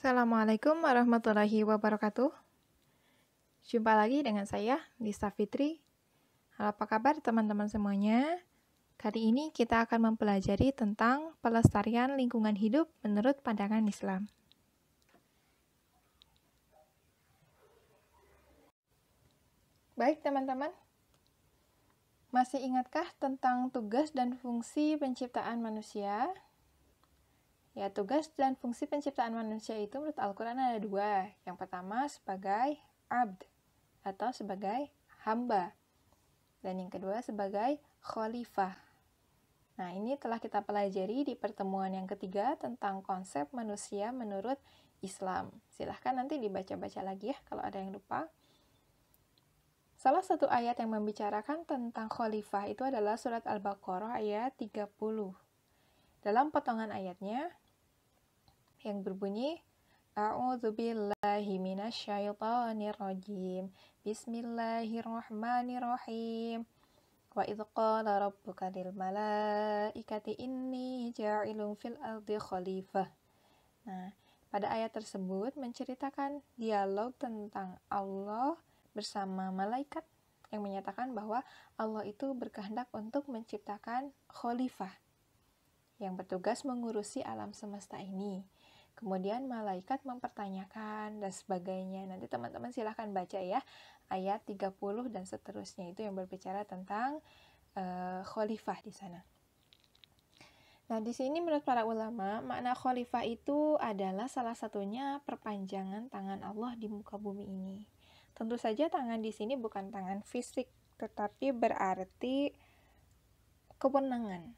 Assalamualaikum warahmatullahi wabarakatuh. Jumpa lagi dengan saya, Lisa Fitri. Halo, apa kabar teman-teman semuanya? Kali ini kita akan mempelajari tentang pelestarian lingkungan hidup menurut pandangan Islam. Baik, teman-teman. Masih ingatkah tentang tugas dan fungsi penciptaan manusia? Ya, tugas dan fungsi penciptaan manusia itu menurut Al-Quran ada dua. Yang pertama sebagai abd atau sebagai hamba. Dan yang kedua sebagai khalifah. Nah, ini telah kita pelajari di pertemuan yang ketiga tentang konsep manusia menurut Islam. Silahkan nanti dibaca-baca lagi ya kalau ada yang lupa. Salah satu ayat yang membicarakan tentang khalifah itu adalah surat Al-Baqarah ayat 30. Dalam potongan ayatnya, yang berbunyi A'udzubillahi billahi rajim. Bismillahirrahmanirrahim. Wa idh qala rabbuka lil malaikati inni ja'ilun fil ardi khalifah. Nah, pada ayat tersebut menceritakan dialog tentang Allah bersama malaikat yang menyatakan bahwa Allah itu berkehendak untuk menciptakan khalifah yang bertugas mengurusi alam semesta ini. Kemudian malaikat mempertanyakan dan sebagainya. Nanti teman-teman silahkan baca ya ayat 30 dan seterusnya itu yang berbicara tentang e, khalifah di sana. Nah, di sini menurut para ulama, makna khalifah itu adalah salah satunya perpanjangan tangan Allah di muka bumi ini. Tentu saja tangan di sini bukan tangan fisik, tetapi berarti kewenangan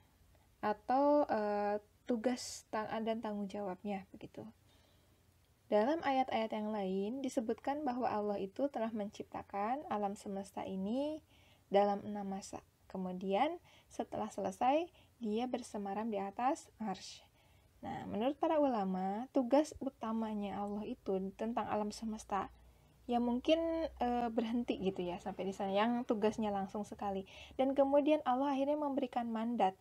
atau e, tugas dan tanggung jawabnya begitu. Dalam ayat-ayat yang lain disebutkan bahwa Allah itu telah menciptakan alam semesta ini dalam enam masa. Kemudian setelah selesai, dia bersemaram di atas arsh. Nah, menurut para ulama, tugas utamanya Allah itu tentang alam semesta ya mungkin e, berhenti gitu ya sampai di sana yang tugasnya langsung sekali dan kemudian Allah akhirnya memberikan mandat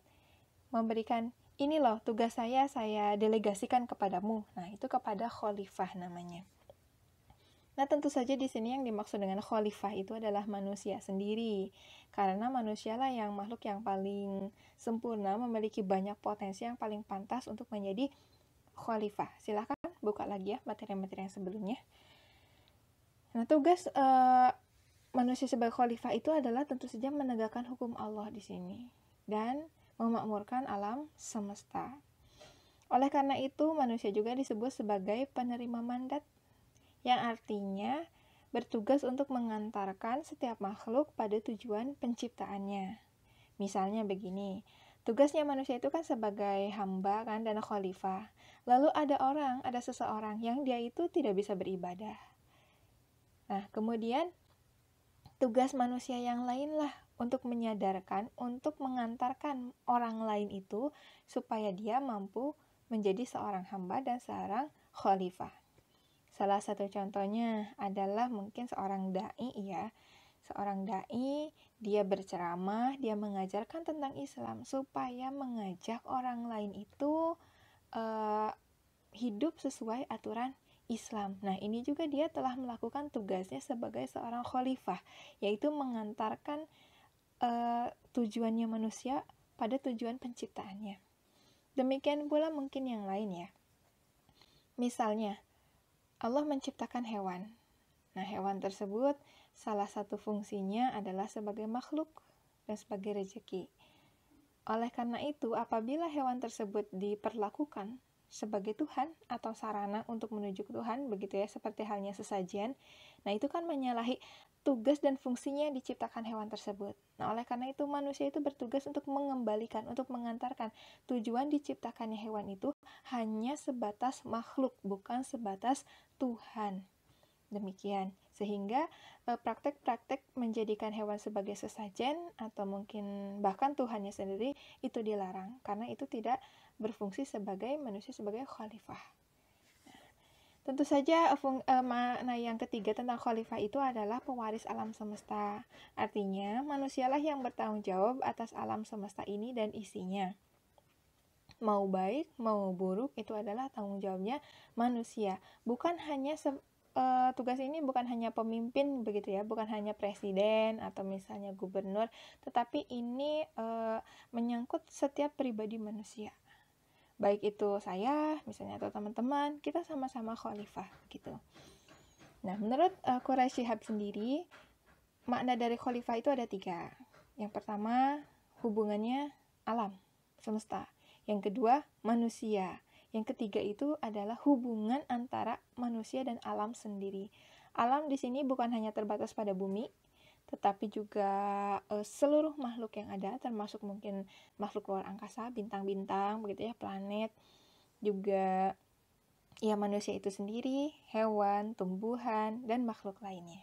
memberikan ini loh tugas saya saya delegasikan kepadamu. Nah, itu kepada khalifah namanya. Nah, tentu saja di sini yang dimaksud dengan khalifah itu adalah manusia sendiri. Karena manusialah yang makhluk yang paling sempurna, memiliki banyak potensi yang paling pantas untuk menjadi khalifah. Silahkan buka lagi ya materi-materi yang sebelumnya. Nah, tugas uh, manusia sebagai khalifah itu adalah tentu saja menegakkan hukum Allah di sini. Dan memakmurkan alam semesta. Oleh karena itu, manusia juga disebut sebagai penerima mandat, yang artinya bertugas untuk mengantarkan setiap makhluk pada tujuan penciptaannya. Misalnya begini, tugasnya manusia itu kan sebagai hamba kan dan khalifah. Lalu ada orang, ada seseorang yang dia itu tidak bisa beribadah. Nah, kemudian tugas manusia yang lainlah untuk menyadarkan, untuk mengantarkan orang lain itu supaya dia mampu menjadi seorang hamba dan seorang khalifah. Salah satu contohnya adalah mungkin seorang dai ya. Seorang dai dia berceramah, dia mengajarkan tentang Islam supaya mengajak orang lain itu uh, hidup sesuai aturan Islam. Nah, ini juga dia telah melakukan tugasnya sebagai seorang khalifah, yaitu mengantarkan Eh, tujuannya manusia pada tujuan penciptaannya. Demikian pula mungkin yang lain ya. Misalnya, Allah menciptakan hewan. Nah, hewan tersebut salah satu fungsinya adalah sebagai makhluk dan sebagai rezeki. Oleh karena itu, apabila hewan tersebut diperlakukan sebagai Tuhan atau sarana untuk menuju ke Tuhan begitu ya seperti halnya sesajian nah itu kan menyalahi tugas dan fungsinya diciptakan hewan tersebut nah oleh karena itu manusia itu bertugas untuk mengembalikan untuk mengantarkan tujuan diciptakannya hewan itu hanya sebatas makhluk bukan sebatas Tuhan Demikian, sehingga eh, praktek-praktek menjadikan hewan sebagai sesajen atau mungkin bahkan Tuhannya sendiri itu dilarang karena itu tidak berfungsi sebagai manusia sebagai khalifah. Nah, tentu saja eh, fung, eh, makna yang ketiga tentang khalifah itu adalah pewaris alam semesta. Artinya, manusialah yang bertanggung jawab atas alam semesta ini dan isinya mau baik mau buruk itu adalah tanggung jawabnya manusia bukan hanya uh, tugas ini bukan hanya pemimpin begitu ya, bukan hanya presiden atau misalnya gubernur, tetapi ini uh, menyangkut setiap pribadi manusia. Baik itu saya, misalnya atau teman-teman, kita sama-sama khalifah gitu. Nah, menurut uh, Quraisy Shihab sendiri, makna dari khalifah itu ada tiga. Yang pertama, hubungannya alam, semesta. Yang kedua, manusia. Yang ketiga itu adalah hubungan antara manusia dan alam sendiri. Alam di sini bukan hanya terbatas pada bumi, tetapi juga e, seluruh makhluk yang ada, termasuk mungkin makhluk luar angkasa, bintang-bintang, begitu ya, planet, juga ya manusia itu sendiri, hewan, tumbuhan, dan makhluk lainnya.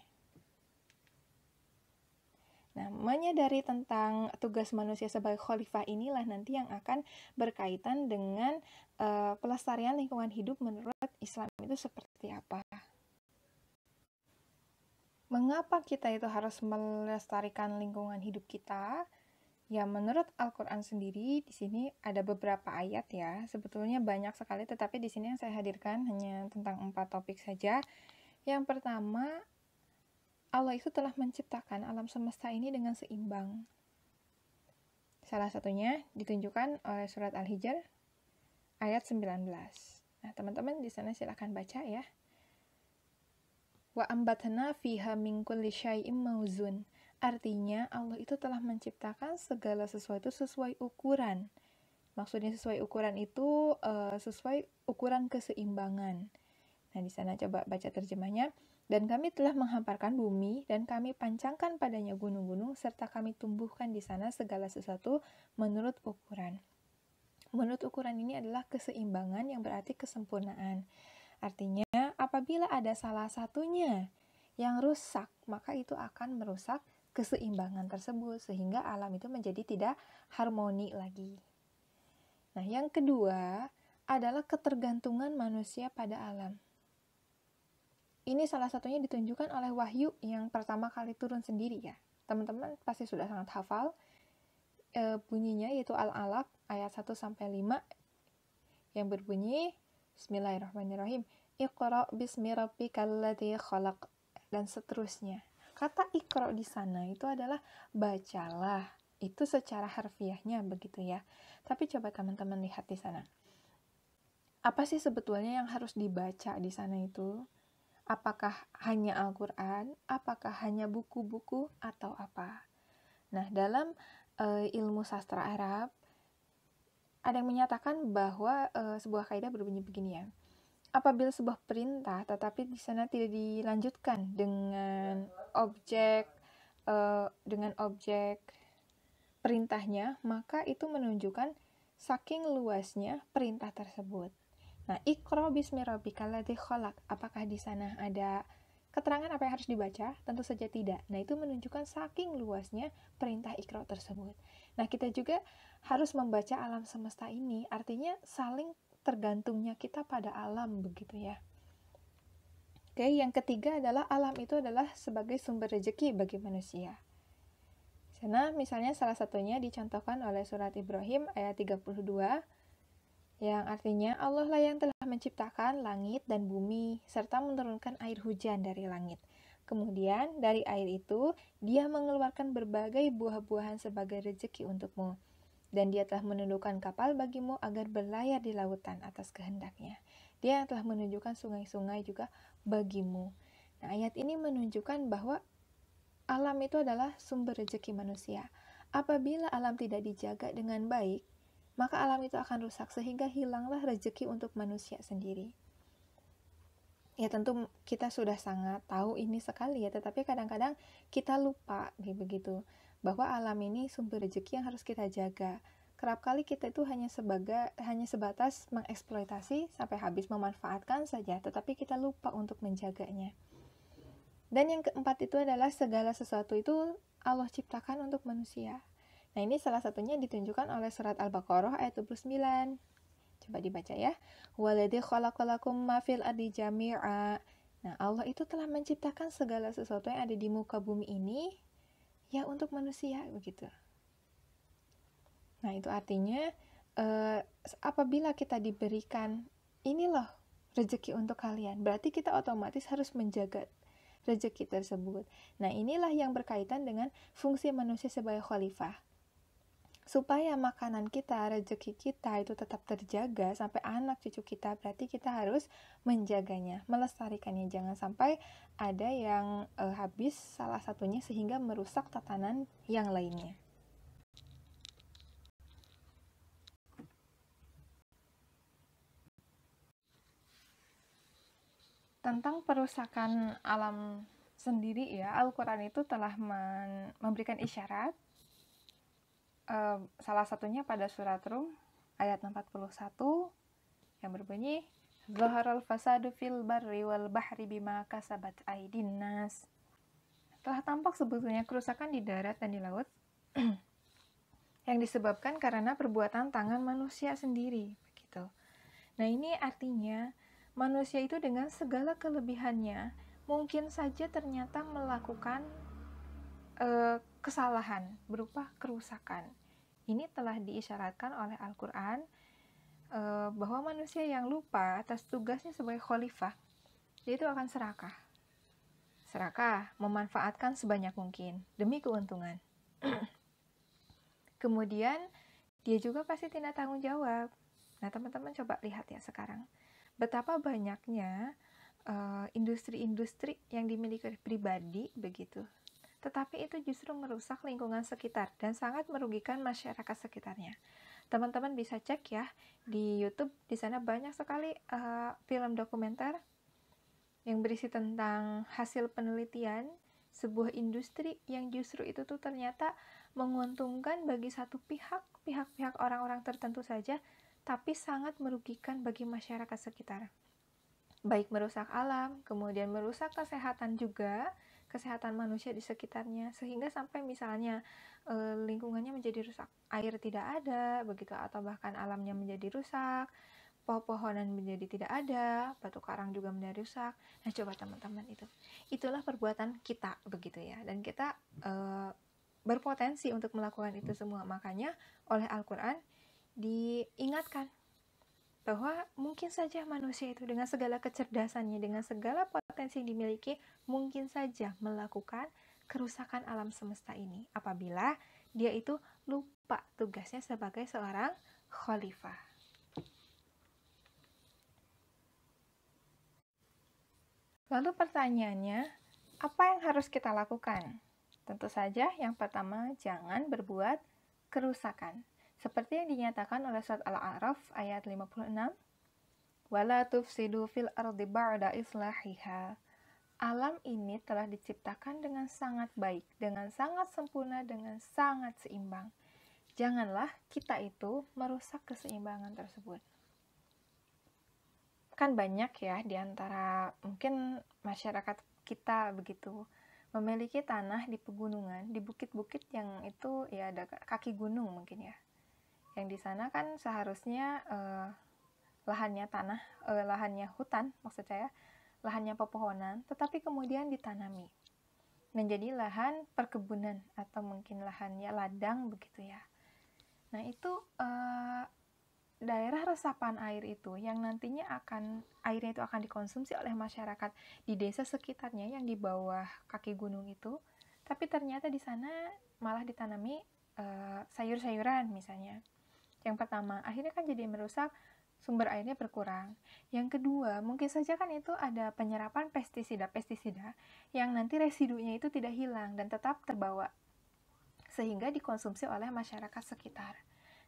Nah, menyadari tentang tugas manusia sebagai khalifah inilah nanti yang akan berkaitan dengan uh, eh, pelestarian lingkungan hidup menurut Islam itu seperti apa. Mengapa kita itu harus melestarikan lingkungan hidup kita? Ya, menurut Al-Quran sendiri, di sini ada beberapa ayat ya. Sebetulnya banyak sekali, tetapi di sini yang saya hadirkan hanya tentang empat topik saja. Yang pertama, Allah itu telah menciptakan alam semesta ini dengan seimbang. Salah satunya ditunjukkan oleh surat Al-Hijr ayat 19. Nah, teman-teman di sana silahkan baca ya. Wa ambatana fiha min kulli syai'in mauzun. Artinya Allah itu telah menciptakan segala sesuatu sesuai ukuran. Maksudnya sesuai ukuran itu uh, sesuai ukuran keseimbangan. Nah, di sana coba baca terjemahnya. Dan kami telah menghamparkan bumi, dan kami pancangkan padanya gunung-gunung, serta kami tumbuhkan di sana segala sesuatu menurut ukuran. Menurut ukuran ini adalah keseimbangan yang berarti kesempurnaan. Artinya, apabila ada salah satunya yang rusak, maka itu akan merusak keseimbangan tersebut, sehingga alam itu menjadi tidak harmoni lagi. Nah, yang kedua adalah ketergantungan manusia pada alam. Ini salah satunya ditunjukkan oleh Wahyu yang pertama kali turun sendiri ya. Teman-teman pasti sudah sangat hafal e, bunyinya yaitu Al-Alaq ayat 1 sampai 5 yang berbunyi Bismillahirrahmanirrahim. Iqra bismi rabbikal ladzi khalaq dan seterusnya. Kata Iqra di sana itu adalah bacalah. Itu secara harfiahnya begitu ya. Tapi coba teman-teman lihat di sana. Apa sih sebetulnya yang harus dibaca di sana itu? Apakah hanya Al-Quran, apakah hanya buku-buku, atau apa? Nah, dalam e, ilmu sastra Arab, ada yang menyatakan bahwa e, sebuah kaidah berbunyi begini ya. Apabila sebuah perintah tetapi di sana tidak dilanjutkan dengan objek e, dengan objek perintahnya, maka itu menunjukkan saking luasnya perintah tersebut. Nah, ikro bismi rabbikalladzi kolak. Apakah di sana ada keterangan apa yang harus dibaca? Tentu saja tidak. Nah, itu menunjukkan saking luasnya perintah ikro tersebut. Nah, kita juga harus membaca alam semesta ini, artinya saling tergantungnya kita pada alam begitu ya. Oke, yang ketiga adalah alam itu adalah sebagai sumber rezeki bagi manusia. Sana misalnya salah satunya dicontohkan oleh surat Ibrahim ayat 32 yang artinya Allah lah yang telah menciptakan langit dan bumi, serta menurunkan air hujan dari langit. Kemudian, dari air itu, dia mengeluarkan berbagai buah-buahan sebagai rezeki untukmu. Dan dia telah menundukkan kapal bagimu agar berlayar di lautan atas kehendaknya. Dia yang telah menunjukkan sungai-sungai juga bagimu. Nah, ayat ini menunjukkan bahwa alam itu adalah sumber rezeki manusia. Apabila alam tidak dijaga dengan baik, maka alam itu akan rusak sehingga hilanglah rezeki untuk manusia sendiri. Ya tentu kita sudah sangat tahu ini sekali ya, tetapi kadang-kadang kita lupa begitu bahwa alam ini sumber rezeki yang harus kita jaga. Kerap kali kita itu hanya sebagai hanya sebatas mengeksploitasi sampai habis memanfaatkan saja, tetapi kita lupa untuk menjaganya. Dan yang keempat itu adalah segala sesuatu itu Allah ciptakan untuk manusia. Nah, ini salah satunya ditunjukkan oleh surat Al-Baqarah ayat 29. Coba dibaca ya. Waladhi khalaqalakum ma fil jami'a. Nah, Allah itu telah menciptakan segala sesuatu yang ada di muka bumi ini ya untuk manusia begitu. Nah, itu artinya eh, apabila kita diberikan ini loh rezeki untuk kalian, berarti kita otomatis harus menjaga rezeki tersebut. Nah, inilah yang berkaitan dengan fungsi manusia sebagai khalifah supaya makanan kita, rezeki kita itu tetap terjaga sampai anak cucu kita, berarti kita harus menjaganya, melestarikannya. Jangan sampai ada yang e, habis salah satunya sehingga merusak tatanan yang lainnya. Tentang perusakan alam sendiri ya, Al-Quran itu telah memberikan isyarat salah satunya pada surat Rum ayat 41 yang berbunyi Zaharal fasadu fil barri wal bahri bima kasabat aidin Telah tampak sebetulnya kerusakan di darat dan di laut yang disebabkan karena perbuatan tangan manusia sendiri, begitu. Nah, ini artinya manusia itu dengan segala kelebihannya mungkin saja ternyata melakukan Eh, kesalahan berupa kerusakan. Ini telah diisyaratkan oleh Al-Quran eh, bahwa manusia yang lupa atas tugasnya sebagai khalifah, dia itu akan serakah. Serakah memanfaatkan sebanyak mungkin demi keuntungan. Kemudian, dia juga pasti tidak tanggung jawab. Nah, teman-teman coba lihat ya sekarang. Betapa banyaknya eh, industri-industri uh, yang dimiliki pribadi begitu tetapi itu justru merusak lingkungan sekitar dan sangat merugikan masyarakat sekitarnya. Teman-teman bisa cek ya di YouTube, di sana banyak sekali uh, film dokumenter yang berisi tentang hasil penelitian sebuah industri yang justru itu tuh ternyata menguntungkan bagi satu pihak, pihak-pihak orang-orang tertentu saja, tapi sangat merugikan bagi masyarakat sekitar. Baik merusak alam, kemudian merusak kesehatan juga, kesehatan manusia di sekitarnya sehingga sampai misalnya e, lingkungannya menjadi rusak air tidak ada begitu atau bahkan alamnya menjadi rusak pohon-pohonan menjadi tidak ada batu karang juga menjadi rusak nah coba teman-teman itu itulah perbuatan kita begitu ya dan kita e, berpotensi untuk melakukan itu semua makanya oleh Al-Quran diingatkan bahwa mungkin saja manusia itu dengan segala kecerdasannya, dengan segala potensi yang dimiliki, mungkin saja melakukan kerusakan alam semesta ini apabila dia itu lupa tugasnya sebagai seorang khalifah. Lalu pertanyaannya, apa yang harus kita lakukan? Tentu saja yang pertama jangan berbuat kerusakan. Seperti yang dinyatakan oleh surat Al-A'raf ayat 56, Wala tufsidu fil ardi ba'da islahiha. Alam ini telah diciptakan dengan sangat baik, dengan sangat sempurna, dengan sangat seimbang. Janganlah kita itu merusak keseimbangan tersebut. Kan banyak ya di antara mungkin masyarakat kita begitu memiliki tanah di pegunungan, di bukit-bukit yang itu ya ada kaki gunung mungkin ya, yang di sana kan seharusnya uh, lahannya tanah, uh, lahannya hutan maksud saya, lahannya pepohonan, tetapi kemudian ditanami menjadi nah, lahan perkebunan atau mungkin lahannya ladang begitu ya. Nah itu eh, daerah resapan air itu yang nantinya akan airnya itu akan dikonsumsi oleh masyarakat di desa sekitarnya yang di bawah kaki gunung itu, tapi ternyata di sana malah ditanami sayur-sayuran misalnya yang pertama, akhirnya kan jadi merusak sumber airnya berkurang. Yang kedua, mungkin saja kan itu ada penyerapan pestisida-pestisida yang nanti residunya itu tidak hilang dan tetap terbawa sehingga dikonsumsi oleh masyarakat sekitar.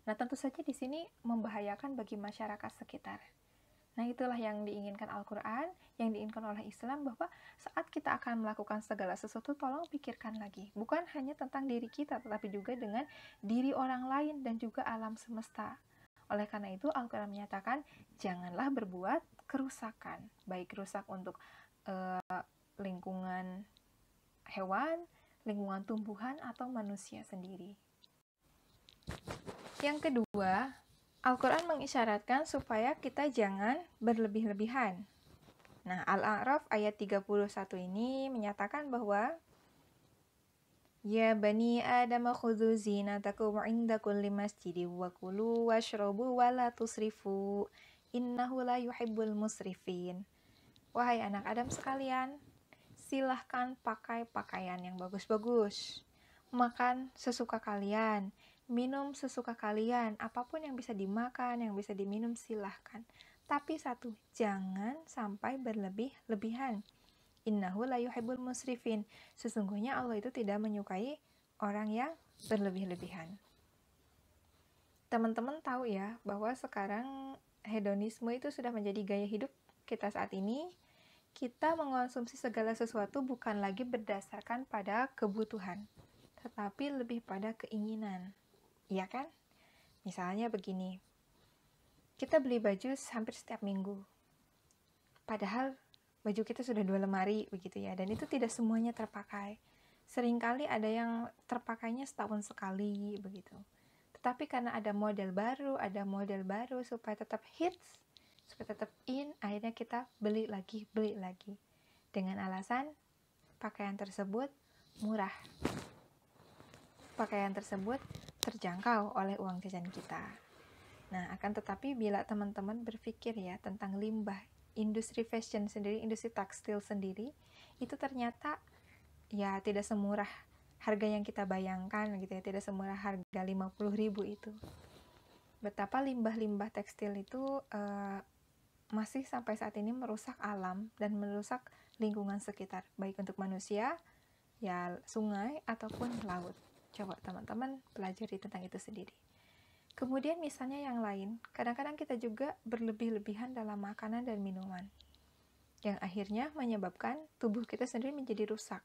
Nah, tentu saja di sini membahayakan bagi masyarakat sekitar. Nah, itulah yang diinginkan Al-Quran, yang diinginkan oleh Islam, bahwa saat kita akan melakukan segala sesuatu, tolong pikirkan lagi. Bukan hanya tentang diri kita, tetapi juga dengan diri orang lain dan juga alam semesta. Oleh karena itu, Al-Quran menyatakan, janganlah berbuat kerusakan, baik rusak untuk eh, lingkungan hewan, lingkungan tumbuhan, atau manusia sendiri. Yang kedua, Al-Quran mengisyaratkan supaya kita jangan berlebih-lebihan. Nah, Al-A'raf ayat 31 ini menyatakan bahwa Ya bani Adam khudzu zinatakum inda kulli masjidin wa kulu washrabu wa la tusrifu innahu la yuhibbul musrifin. Wahai anak Adam sekalian, silahkan pakai pakaian yang bagus-bagus. Makan sesuka kalian, minum sesuka kalian, apapun yang bisa dimakan, yang bisa diminum silahkan. Tapi satu, jangan sampai berlebih-lebihan. Innahu la yuhibbul musrifin. Sesungguhnya Allah itu tidak menyukai orang yang berlebih-lebihan. Teman-teman tahu ya bahwa sekarang hedonisme itu sudah menjadi gaya hidup kita saat ini. Kita mengonsumsi segala sesuatu bukan lagi berdasarkan pada kebutuhan, tetapi lebih pada keinginan. Iya kan? Misalnya begini. Kita beli baju hampir setiap minggu. Padahal baju kita sudah dua lemari begitu ya dan itu tidak semuanya terpakai. Seringkali ada yang terpakainya setahun sekali begitu. Tetapi karena ada model baru, ada model baru supaya tetap hits, supaya tetap in, akhirnya kita beli lagi, beli lagi. Dengan alasan pakaian tersebut murah. Pakaian tersebut terjangkau oleh uang jajan kita. Nah, akan tetapi bila teman-teman berpikir ya tentang limbah, industri fashion sendiri, industri tekstil sendiri, itu ternyata ya tidak semurah harga yang kita bayangkan gitu ya, tidak semurah harga 50 ribu itu. Betapa limbah-limbah tekstil itu uh, masih sampai saat ini merusak alam dan merusak lingkungan sekitar, baik untuk manusia, ya sungai ataupun laut. Coba teman-teman pelajari tentang itu sendiri. Kemudian misalnya yang lain, kadang-kadang kita juga berlebih-lebihan dalam makanan dan minuman, yang akhirnya menyebabkan tubuh kita sendiri menjadi rusak.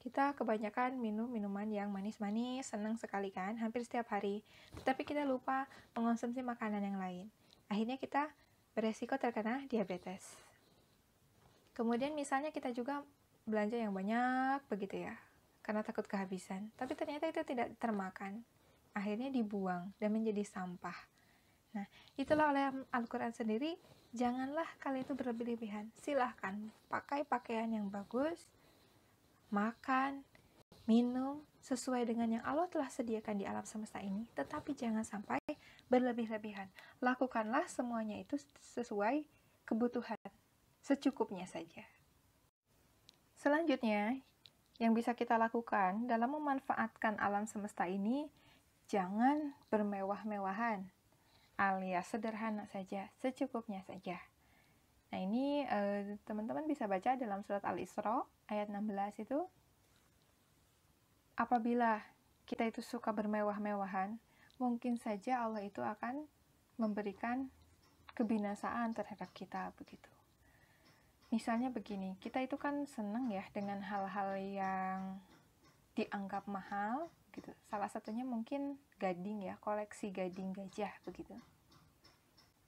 Kita kebanyakan minum minuman yang manis-manis, senang sekali kan, hampir setiap hari, tetapi kita lupa mengonsumsi makanan yang lain. Akhirnya kita beresiko terkena diabetes. Kemudian misalnya kita juga belanja yang banyak begitu ya karena takut kehabisan. Tapi ternyata itu tidak termakan. Akhirnya dibuang dan menjadi sampah. Nah, itulah oleh Al-Quran sendiri, janganlah kalian itu berlebih-lebihan. Silahkan pakai pakaian yang bagus, makan, minum, sesuai dengan yang Allah telah sediakan di alam semesta ini. Tetapi jangan sampai berlebih-lebihan. Lakukanlah semuanya itu sesuai kebutuhan, secukupnya saja. Selanjutnya, yang bisa kita lakukan dalam memanfaatkan alam semesta ini, jangan bermewah-mewahan, alias sederhana saja, secukupnya saja. Nah, ini teman eh, teman-teman bisa baca dalam surat Al-Isra ayat 16 itu apabila kita itu suka bermewah-mewahan, mungkin saja Allah itu akan memberikan kebinasaan terhadap kita begitu misalnya begini, kita itu kan senang ya dengan hal-hal yang dianggap mahal gitu. Salah satunya mungkin gading ya, koleksi gading gajah begitu.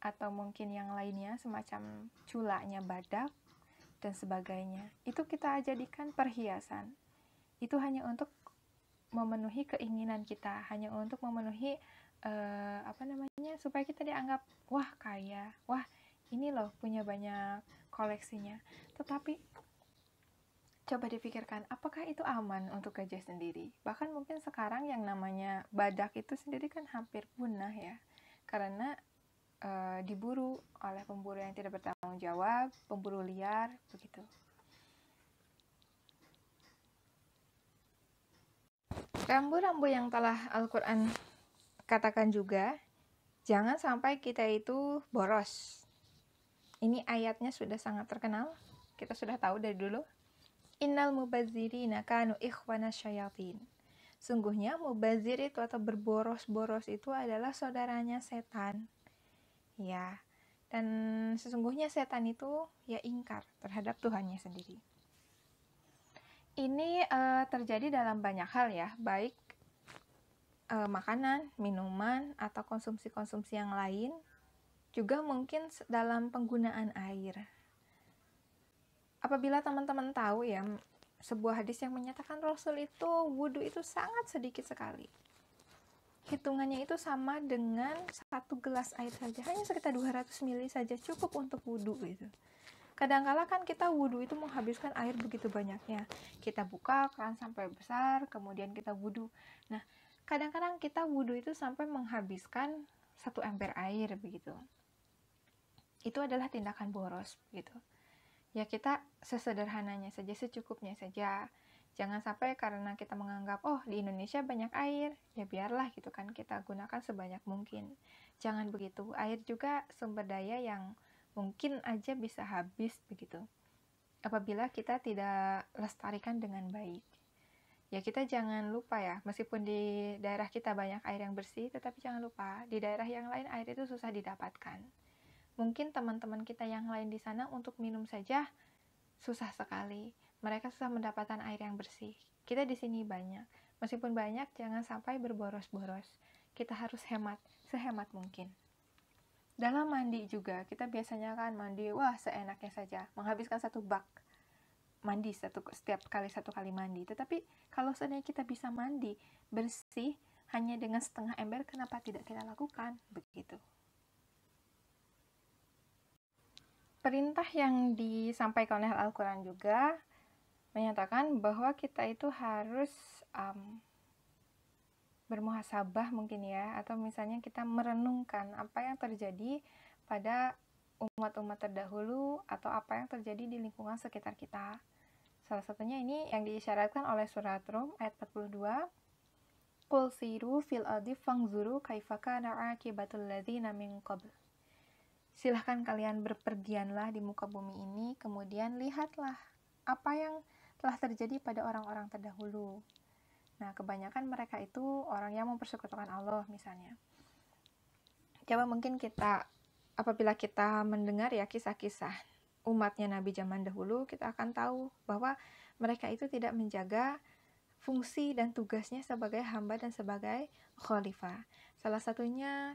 Atau mungkin yang lainnya semacam culanya badak dan sebagainya. Itu kita jadikan perhiasan. Itu hanya untuk memenuhi keinginan kita, hanya untuk memenuhi uh, apa namanya supaya kita dianggap wah kaya, wah ini loh punya banyak koleksinya. Tetapi coba dipikirkan, apakah itu aman untuk gajah sendiri? Bahkan mungkin sekarang yang namanya badak itu sendiri kan hampir punah ya, karena e, diburu oleh pemburu yang tidak bertanggung jawab, pemburu liar, begitu. Rambu-rambu yang telah Al-Quran katakan juga, jangan sampai kita itu boros ini ayatnya sudah sangat terkenal. Kita sudah tahu dari dulu. Innal mubazirina kanu ikhwana syayatin. Sungguhnya mubazir itu atau berboros-boros itu adalah saudaranya setan. Ya, dan sesungguhnya setan itu ya ingkar terhadap Tuhannya sendiri. Ini e, terjadi dalam banyak hal ya, baik e, makanan, minuman, atau konsumsi-konsumsi yang lain, juga mungkin dalam penggunaan air. Apabila teman-teman tahu ya, sebuah hadis yang menyatakan Rasul itu wudhu itu sangat sedikit sekali. Hitungannya itu sama dengan satu gelas air saja, hanya sekitar 200 ml saja cukup untuk wudhu itu Kadangkala kan kita wudhu itu menghabiskan air begitu banyaknya. Kita buka keran sampai besar, kemudian kita wudhu. Nah, kadang-kadang kita wudhu itu sampai menghabiskan satu ember air begitu itu adalah tindakan boros gitu. Ya kita sesederhananya saja, secukupnya saja. Jangan sampai karena kita menganggap, oh di Indonesia banyak air, ya biarlah gitu kan kita gunakan sebanyak mungkin. Jangan begitu, air juga sumber daya yang mungkin aja bisa habis begitu. Apabila kita tidak lestarikan dengan baik. Ya kita jangan lupa ya, meskipun di daerah kita banyak air yang bersih, tetapi jangan lupa di daerah yang lain air itu susah didapatkan mungkin teman-teman kita yang lain di sana untuk minum saja susah sekali. Mereka susah mendapatkan air yang bersih. Kita di sini banyak. Meskipun banyak, jangan sampai berboros-boros. Kita harus hemat, sehemat mungkin. Dalam mandi juga, kita biasanya kan mandi, wah seenaknya saja, menghabiskan satu bak mandi satu setiap kali satu kali mandi. Tetapi kalau seandainya kita bisa mandi bersih hanya dengan setengah ember, kenapa tidak kita lakukan begitu? perintah yang disampaikan oleh Al-Quran juga menyatakan bahwa kita itu harus um, bermuhasabah mungkin ya atau misalnya kita merenungkan apa yang terjadi pada umat-umat terdahulu atau apa yang terjadi di lingkungan sekitar kita. Salah satunya ini yang diisyaratkan oleh surat Rum ayat 42. Qul siru fil ardi fangzuru kaifaka na'akibatul ladhina min qabl. Silahkan kalian berpergianlah di muka bumi ini, kemudian lihatlah apa yang telah terjadi pada orang-orang terdahulu. Nah, kebanyakan mereka itu orang yang mempersekutukan Allah misalnya. Coba mungkin kita apabila kita mendengar ya kisah-kisah umatnya Nabi zaman dahulu, kita akan tahu bahwa mereka itu tidak menjaga fungsi dan tugasnya sebagai hamba dan sebagai khalifah. Salah satunya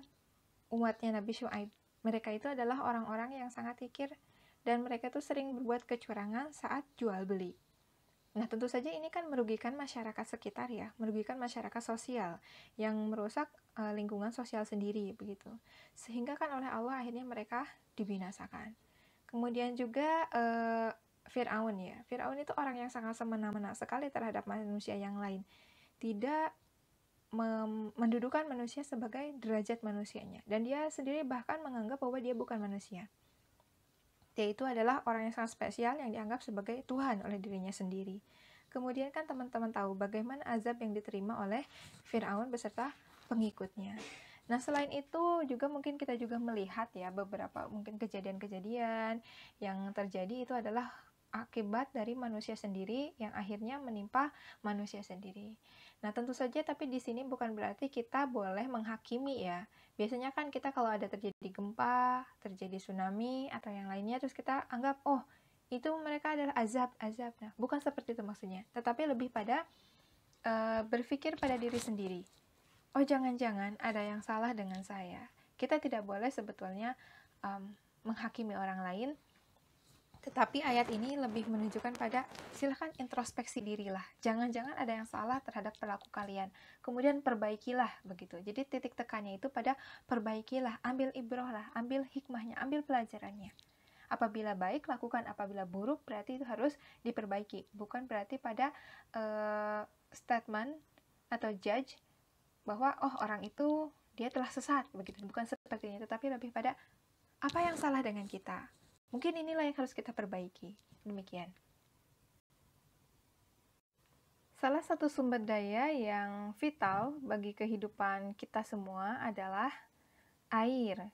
umatnya Nabi Shu'aib mereka itu adalah orang-orang yang sangat pikir dan mereka itu sering berbuat kecurangan saat jual beli. Nah, tentu saja ini kan merugikan masyarakat sekitar ya, merugikan masyarakat sosial yang merusak e, lingkungan sosial sendiri begitu. Sehingga kan oleh Allah akhirnya mereka dibinasakan. Kemudian juga e, Firaun ya. Firaun itu orang yang sangat semena-mena sekali terhadap manusia yang lain. Tidak mendudukan manusia sebagai derajat manusianya dan dia sendiri bahkan menganggap bahwa dia bukan manusia. Dia itu adalah orang yang sangat spesial yang dianggap sebagai Tuhan oleh dirinya sendiri. Kemudian kan teman-teman tahu bagaimana azab yang diterima oleh Firaun beserta pengikutnya. Nah, selain itu juga mungkin kita juga melihat ya beberapa mungkin kejadian-kejadian yang terjadi itu adalah akibat dari manusia sendiri yang akhirnya menimpa manusia sendiri. Nah, tentu saja tapi di sini bukan berarti kita boleh menghakimi ya. Biasanya kan kita kalau ada terjadi gempa, terjadi tsunami atau yang lainnya terus kita anggap oh, itu mereka adalah azab, azab. Nah, bukan seperti itu maksudnya, tetapi lebih pada uh, berpikir pada diri sendiri. Oh, jangan-jangan ada yang salah dengan saya. Kita tidak boleh sebetulnya um, menghakimi orang lain tetapi ayat ini lebih menunjukkan pada silahkan introspeksi dirilah. Jangan-jangan ada yang salah terhadap perilaku kalian. Kemudian perbaikilah begitu. Jadi titik tekannya itu pada perbaikilah, ambil ibrohlah, ambil hikmahnya, ambil pelajarannya. Apabila baik lakukan, apabila buruk berarti itu harus diperbaiki. Bukan berarti pada uh, statement atau judge bahwa oh orang itu dia telah sesat begitu. Bukan sepertinya, tetapi lebih pada apa yang salah dengan kita Mungkin inilah yang harus kita perbaiki. Demikian. Salah satu sumber daya yang vital bagi kehidupan kita semua adalah air.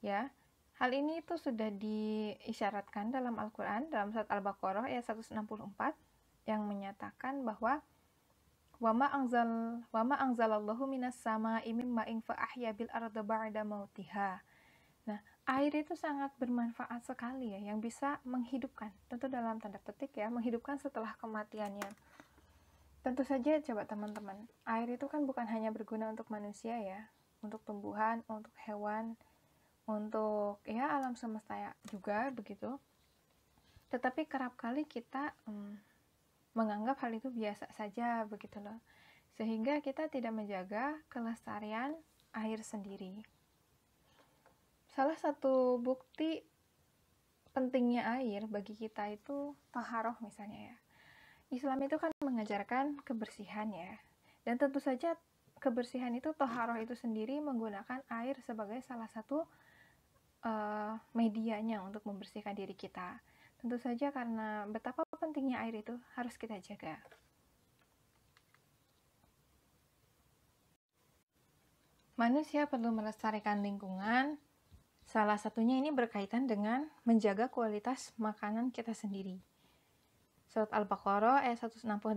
Ya, hal ini itu sudah diisyaratkan dalam Al-Qur'an dalam surat Al-Baqarah ayat 164 yang menyatakan bahwa wama angzal wama angzalallahu minas sama imim ma'ing fa ahya bil arda ba'da mautihah air itu sangat bermanfaat sekali ya yang bisa menghidupkan tentu dalam tanda petik ya menghidupkan setelah kematiannya tentu saja coba teman-teman air itu kan bukan hanya berguna untuk manusia ya untuk tumbuhan untuk hewan untuk ya alam semesta ya juga begitu tetapi kerap kali kita hmm, menganggap hal itu biasa saja begitu loh sehingga kita tidak menjaga kelestarian air sendiri salah satu bukti pentingnya air bagi kita itu taharoh misalnya ya. Islam itu kan mengajarkan kebersihan ya. Dan tentu saja kebersihan itu toharoh itu sendiri menggunakan air sebagai salah satu uh, medianya untuk membersihkan diri kita. Tentu saja karena betapa pentingnya air itu harus kita jaga. Manusia perlu melestarikan lingkungan Salah satunya ini berkaitan dengan menjaga kualitas makanan kita sendiri. Surat Al-Baqarah ayat 168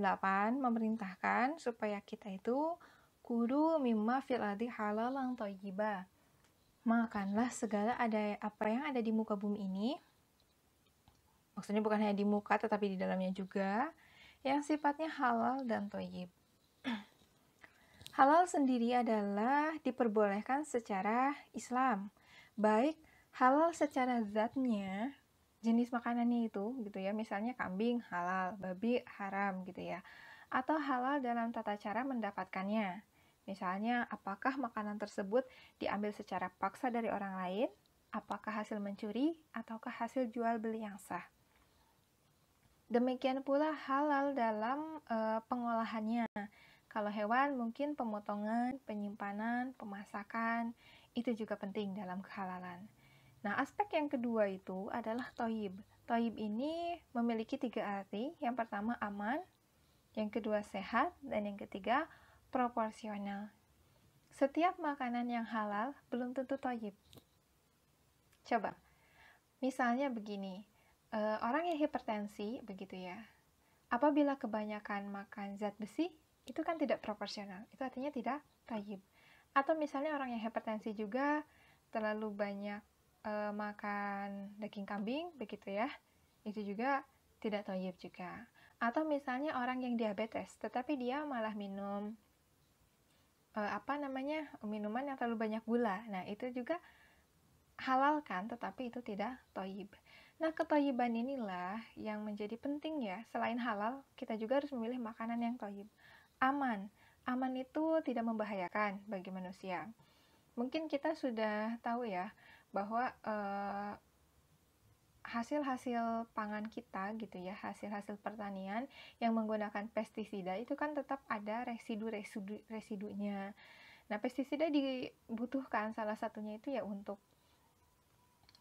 memerintahkan supaya kita itu kudu mimma fil ardi halalan Makanlah segala ada apa yang ada di muka bumi ini. Maksudnya bukan hanya di muka tetapi di dalamnya juga yang sifatnya halal dan toyib. halal sendiri adalah diperbolehkan secara Islam baik halal secara zatnya jenis makanannya itu gitu ya misalnya kambing halal babi haram gitu ya atau halal dalam tata cara mendapatkannya misalnya apakah makanan tersebut diambil secara paksa dari orang lain apakah hasil mencuri ataukah hasil jual beli yang sah demikian pula halal dalam e, pengolahannya kalau hewan mungkin pemotongan penyimpanan pemasakan itu juga penting dalam kehalalan. Nah, aspek yang kedua itu adalah toyib. Toyib ini memiliki tiga arti. Yang pertama aman, yang kedua sehat, dan yang ketiga proporsional. Setiap makanan yang halal belum tentu toyib. Coba, misalnya begini, eh, orang yang hipertensi begitu ya, apabila kebanyakan makan zat besi, itu kan tidak proporsional, itu artinya tidak toyib atau misalnya orang yang hipertensi juga terlalu banyak e, makan daging kambing begitu ya itu juga tidak toyib juga atau misalnya orang yang diabetes tetapi dia malah minum e, apa namanya minuman yang terlalu banyak gula nah itu juga halal kan tetapi itu tidak toyib nah ketoyiban inilah yang menjadi penting ya selain halal kita juga harus memilih makanan yang toyib aman aman itu tidak membahayakan bagi manusia. Mungkin kita sudah tahu ya bahwa eh, hasil-hasil pangan kita gitu ya, hasil-hasil pertanian yang menggunakan pestisida itu kan tetap ada residu-residu residunya. Nah, pestisida dibutuhkan salah satunya itu ya untuk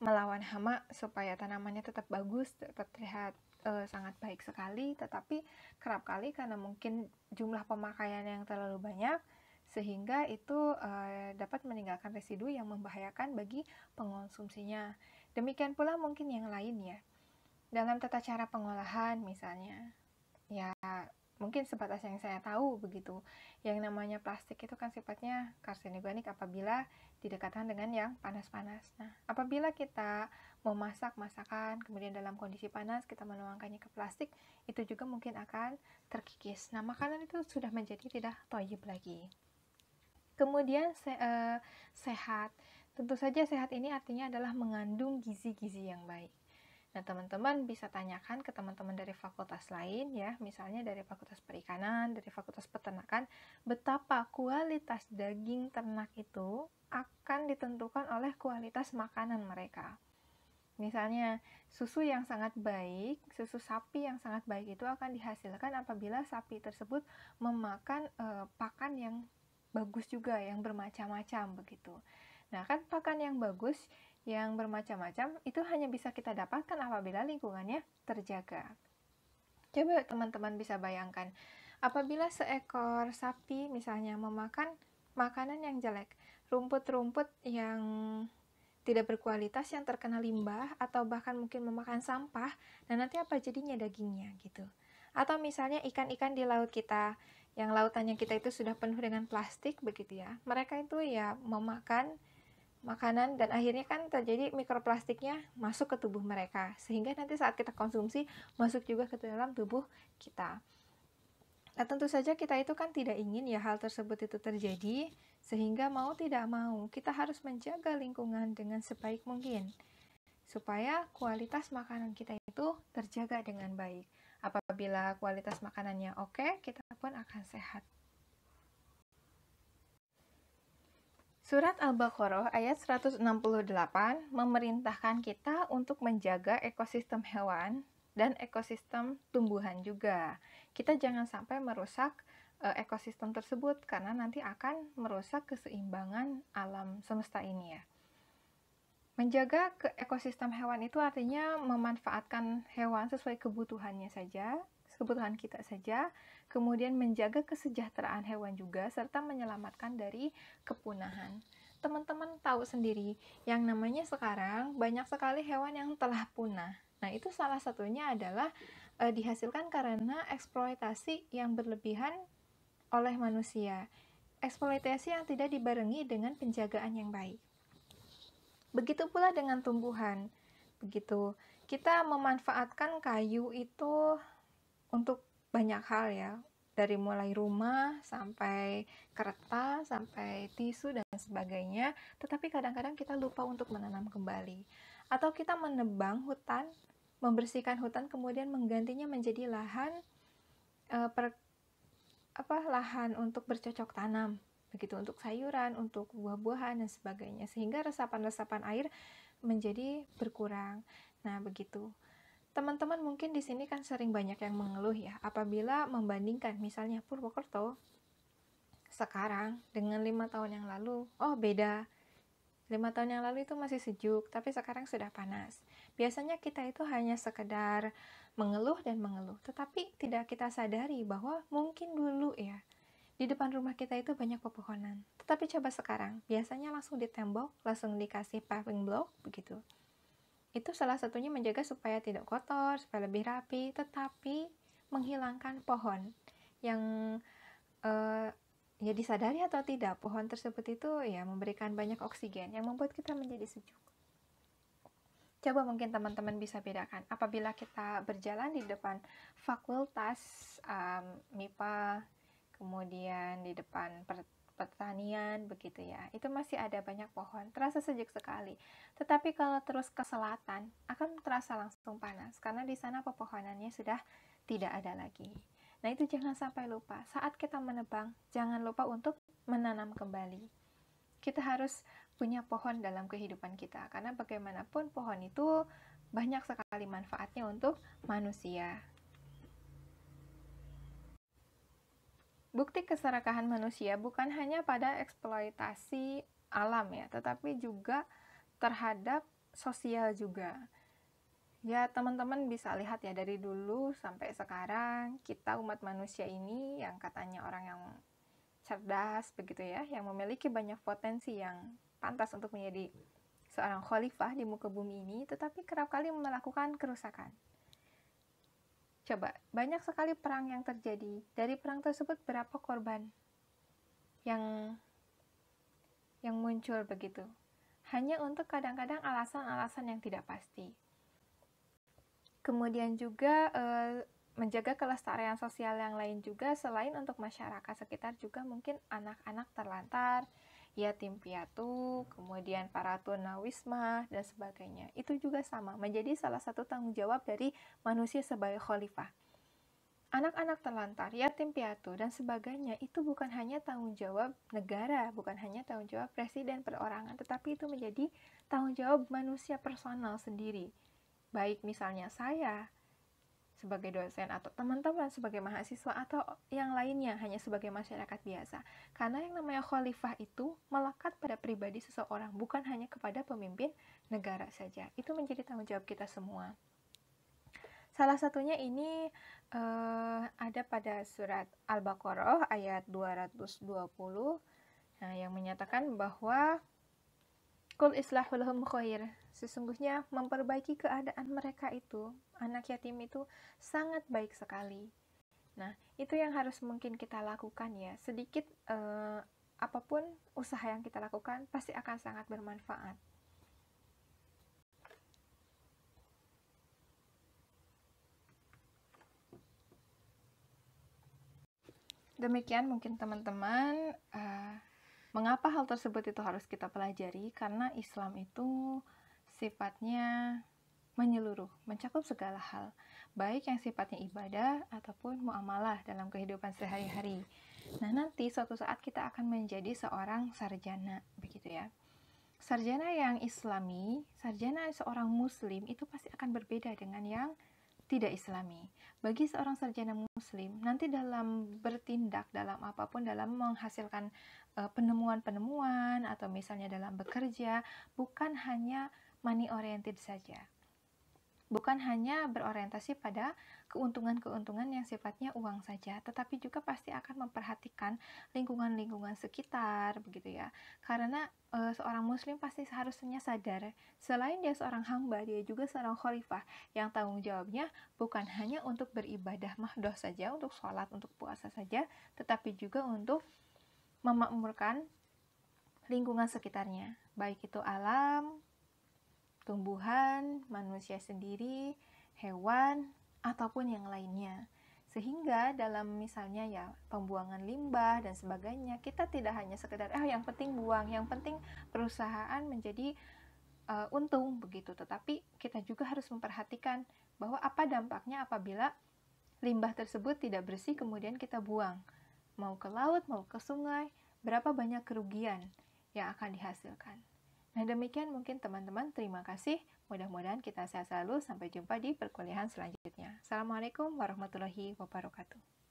melawan hama supaya tanamannya tetap bagus, tetap sehat e, sangat baik sekali, tetapi kerap kali karena mungkin jumlah pemakaian yang terlalu banyak, sehingga itu e, dapat meninggalkan residu yang membahayakan bagi pengonsumsinya. Demikian pula mungkin yang lain ya, Dalam tata cara pengolahan misalnya, ya mungkin sebatas yang saya tahu begitu. Yang namanya plastik itu kan sifatnya karsinogenik apabila didekatkan dengan yang panas-panas. Nah, apabila kita mau masak masakan, kemudian dalam kondisi panas kita menuangkannya ke plastik, itu juga mungkin akan terkikis. Nah, makanan itu sudah menjadi tidak toyib lagi. Kemudian se uh, sehat. Tentu saja sehat ini artinya adalah mengandung gizi-gizi yang baik. Nah, teman-teman bisa tanyakan ke teman-teman dari fakultas lain ya, misalnya dari fakultas perikanan, dari fakultas peternakan, betapa kualitas daging ternak itu akan ditentukan oleh kualitas makanan mereka. Misalnya, susu yang sangat baik, susu sapi yang sangat baik itu akan dihasilkan apabila sapi tersebut memakan e, pakan yang bagus juga, yang bermacam-macam begitu. Nah, kan pakan yang bagus yang bermacam-macam itu hanya bisa kita dapatkan apabila lingkungannya terjaga. Coba teman-teman bisa bayangkan, apabila seekor sapi misalnya memakan makanan yang jelek, rumput-rumput yang tidak berkualitas yang terkena limbah atau bahkan mungkin memakan sampah, nah nanti apa jadinya dagingnya gitu. Atau misalnya ikan-ikan di laut kita yang lautannya kita itu sudah penuh dengan plastik begitu ya. Mereka itu ya memakan makanan dan akhirnya kan terjadi mikroplastiknya masuk ke tubuh mereka sehingga nanti saat kita konsumsi masuk juga ke dalam tubuh kita. Nah, tentu saja kita itu kan tidak ingin ya hal tersebut itu terjadi sehingga mau tidak mau kita harus menjaga lingkungan dengan sebaik mungkin supaya kualitas makanan kita itu terjaga dengan baik. Apabila kualitas makanannya oke, kita pun akan sehat. Surat Al-Baqarah ayat 168 memerintahkan kita untuk menjaga ekosistem hewan dan ekosistem tumbuhan juga. Kita jangan sampai merusak eh, ekosistem tersebut karena nanti akan merusak keseimbangan alam semesta ini ya. Menjaga ke ekosistem hewan itu artinya memanfaatkan hewan sesuai kebutuhannya saja, kebutuhan kita saja, kemudian menjaga kesejahteraan hewan juga, serta menyelamatkan dari kepunahan. Teman-teman tahu sendiri, yang namanya sekarang banyak sekali hewan yang telah punah. Nah, itu salah satunya adalah e, dihasilkan karena eksploitasi yang berlebihan oleh manusia, eksploitasi yang tidak dibarengi dengan penjagaan yang baik. Begitu pula dengan tumbuhan, begitu kita memanfaatkan kayu itu untuk banyak hal ya dari mulai rumah sampai kertas sampai tisu dan sebagainya tetapi kadang-kadang kita lupa untuk menanam kembali atau kita menebang hutan membersihkan hutan kemudian menggantinya menjadi lahan e, per, apa lahan untuk bercocok tanam begitu untuk sayuran untuk buah-buahan dan sebagainya sehingga resapan-resapan air menjadi berkurang nah begitu Teman-teman mungkin di sini kan sering banyak yang mengeluh ya apabila membandingkan misalnya Purwokerto sekarang dengan lima tahun yang lalu, oh beda. Lima tahun yang lalu itu masih sejuk, tapi sekarang sudah panas. Biasanya kita itu hanya sekedar mengeluh dan mengeluh, tetapi tidak kita sadari bahwa mungkin dulu ya di depan rumah kita itu banyak pepohonan. Tetapi coba sekarang, biasanya langsung ditembok, langsung dikasih paving block begitu itu salah satunya menjaga supaya tidak kotor, supaya lebih rapi, tetapi menghilangkan pohon yang eh, ya disadari atau tidak pohon tersebut itu ya memberikan banyak oksigen yang membuat kita menjadi sejuk. Coba mungkin teman-teman bisa bedakan apabila kita berjalan di depan fakultas um, eh, MIPA, kemudian di depan pertanian begitu ya. Itu masih ada banyak pohon, terasa sejuk sekali. Tetapi kalau terus ke selatan akan terasa langsung panas karena di sana pepohonannya sudah tidak ada lagi. Nah, itu jangan sampai lupa. Saat kita menebang, jangan lupa untuk menanam kembali. Kita harus punya pohon dalam kehidupan kita karena bagaimanapun pohon itu banyak sekali manfaatnya untuk manusia. Bukti keserakahan manusia bukan hanya pada eksploitasi alam ya, tetapi juga terhadap sosial juga. Ya, teman-teman bisa lihat ya dari dulu sampai sekarang kita umat manusia ini yang katanya orang yang cerdas begitu ya, yang memiliki banyak potensi yang pantas untuk menjadi seorang khalifah di muka bumi ini, tetapi kerap kali melakukan kerusakan. Coba, banyak sekali perang yang terjadi. Dari perang tersebut berapa korban yang yang muncul begitu? Hanya untuk kadang-kadang alasan-alasan yang tidak pasti. Kemudian juga e, menjaga kelestarian sosial yang lain juga selain untuk masyarakat sekitar juga mungkin anak-anak terlantar, yatim piatu, kemudian para tunawisma dan sebagainya. Itu juga sama menjadi salah satu tanggung jawab dari manusia sebagai khalifah. Anak-anak terlantar, yatim piatu dan sebagainya itu bukan hanya tanggung jawab negara, bukan hanya tanggung jawab presiden perorangan, tetapi itu menjadi tanggung jawab manusia personal sendiri. Baik misalnya saya sebagai dosen atau teman-teman sebagai mahasiswa atau yang lainnya hanya sebagai masyarakat biasa. Karena yang namanya khalifah itu melekat pada pribadi seseorang bukan hanya kepada pemimpin negara saja. Itu menjadi tanggung jawab kita semua. Salah satunya ini uh, ada pada surat Al-Baqarah ayat 220 nah eh, yang menyatakan bahwa Kul islahulhum khair. Sesungguhnya memperbaiki keadaan mereka itu, anak yatim itu sangat baik sekali. Nah, itu yang harus mungkin kita lakukan ya. Sedikit eh, apapun usaha yang kita lakukan pasti akan sangat bermanfaat. Demikian mungkin teman-teman uh, Mengapa hal tersebut itu harus kita pelajari? Karena Islam itu sifatnya menyeluruh, mencakup segala hal, baik yang sifatnya ibadah ataupun muamalah dalam kehidupan sehari-hari. Nah, nanti suatu saat kita akan menjadi seorang sarjana, begitu ya. Sarjana yang islami, sarjana seorang muslim itu pasti akan berbeda dengan yang tidak islami. Bagi seorang sarjana muslim, nanti dalam bertindak, dalam apapun, dalam menghasilkan Eh, penemuan-penemuan atau misalnya dalam bekerja bukan hanya money oriented saja. Bukan hanya berorientasi pada keuntungan-keuntungan yang sifatnya uang saja, tetapi juga pasti akan memperhatikan lingkungan-lingkungan sekitar begitu ya. Karena e, seorang muslim pasti seharusnya sadar, selain dia seorang hamba, dia juga seorang khalifah yang tanggung jawabnya bukan hanya untuk beribadah mahdoh saja, untuk sholat, untuk puasa saja, tetapi juga untuk memakmurkan lingkungan sekitarnya, baik itu alam, tumbuhan, manusia sendiri, hewan, ataupun yang lainnya. Sehingga dalam misalnya ya pembuangan limbah dan sebagainya, kita tidak hanya sekedar ah yang penting buang, yang penting perusahaan menjadi uh, untung begitu, tetapi kita juga harus memperhatikan bahwa apa dampaknya apabila limbah tersebut tidak bersih kemudian kita buang mau ke laut, mau ke sungai, berapa banyak kerugian yang akan dihasilkan. Nah demikian mungkin teman-teman, terima kasih. Mudah-mudahan kita sehat selalu, sampai jumpa di perkuliahan selanjutnya. Assalamualaikum warahmatullahi wabarakatuh.